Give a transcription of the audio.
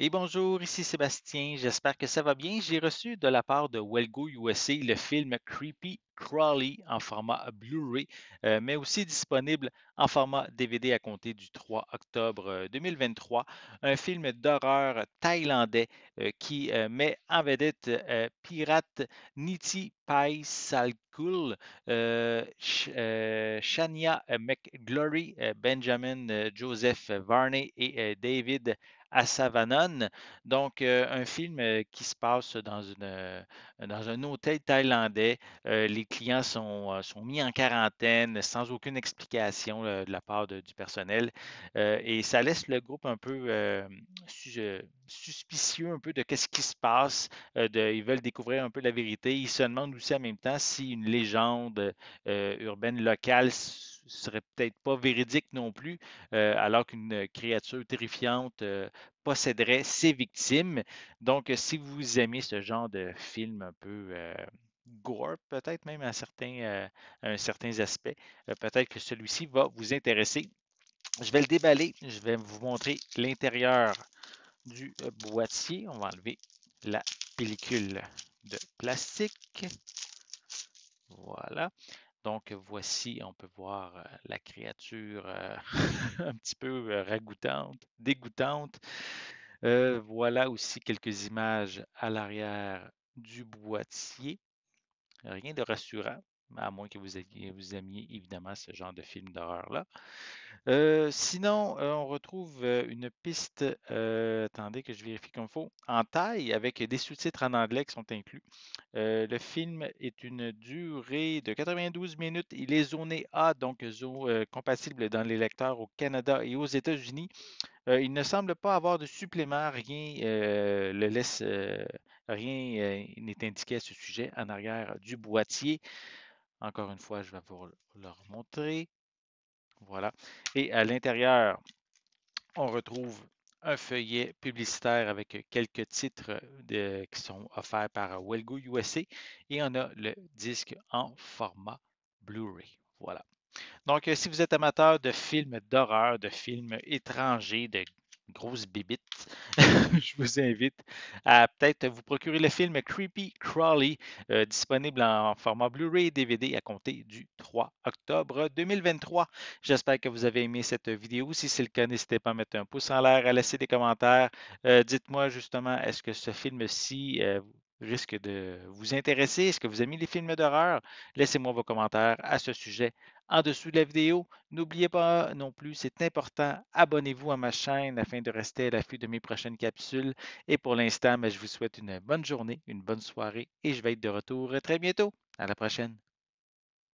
Et bonjour, ici Sébastien, j'espère que ça va bien. J'ai reçu de la part de Wellgo USA le film Creepy Crawley en format Blu-ray, euh, mais aussi disponible en format DVD à compter du 3 octobre 2023. Euh, un film d'horreur thaïlandais euh, qui met en vedette pirate Niti Pai Salkul, Shania McGlory, Benjamin Joseph Varney et David Asavanon. Donc, un film qui se passe dans, une, dans un hôtel thaïlandais. les clients euh, sont, mis en quarantaine sans aucune explication euh, de la part du personnel. Euh, et ça laisse le groupe un peu suspicieux un peu de qu'est-ce qui se passe. ils veulent découvrir un peu la vérité. Ils se demandent aussi en même temps si une légende urbaine locale serait peut-être pas véridique non plus, alors qu'une créature terrifiante posséderait ses victimes. Donc, si vous aimez ce genre de film un peu gore, peut-être même à certains, euh, aspects. Euh, peut-être que celui-ci va vous intéresser. Je vais le déballer, je vais vous montrer l'intérieur du euh, boîtier. On va enlever la pellicule de plastique. Voilà. Donc voici, on peut voir la créature un petit peu ragoûtante, dégoûtante. voilà aussi quelques images à l'arrière du boîtier. Rien de rassurant, à moins que vous, aimiez évidemment ce genre de film d'horreur-là. Euh, sinon, euh, on retrouve euh, une piste, attendez que je vérifie comme faut, en taille avec des sous-titres en anglais qui sont inclus. le film est une durée de 92 minutes. Il est zoné A, donc compatible dans les lecteurs au Canada et aux États-Unis. Euh, il ne semble pas avoir de supplément, rien euh, laisse, euh, rien n'est indiqué à ce sujet en arrière du boîtier. Encore une fois, je vais vous le remontrer. Voilà. Et à l'intérieur, on retrouve un feuillet publicitaire avec quelques titres qui sont offerts par Welgo USA et on a le disque en format Blu-ray. Voilà. Donc, euh, si vous êtes amateur de films d'horreur, de films étrangers, de grosses bibites, je vous invite à peut-être vous procurer le film Creepy Crawly, euh, disponible en format Blu-ray DVD à compter du 3 octobre 2023. J'espère que vous avez aimé cette vidéo. Si c'est le cas, n'hésitez pas à mettre un pouce en l'air, à laisser des commentaires. Euh, dites-moi justement, est-ce que ce film-ci risque de vous intéresser. Est-ce que vous aimez les films d'horreur? Laissez-moi vos commentaires à ce sujet en dessous de la vidéo. N'oubliez pas non plus, c'est important, abonnez-vous à ma chaîne afin de rester à l'affût de mes prochaines capsules. Et pour l'instant, ben, je vous souhaite une bonne journée, une bonne soirée et je vais être de retour très bientôt. À la prochaine.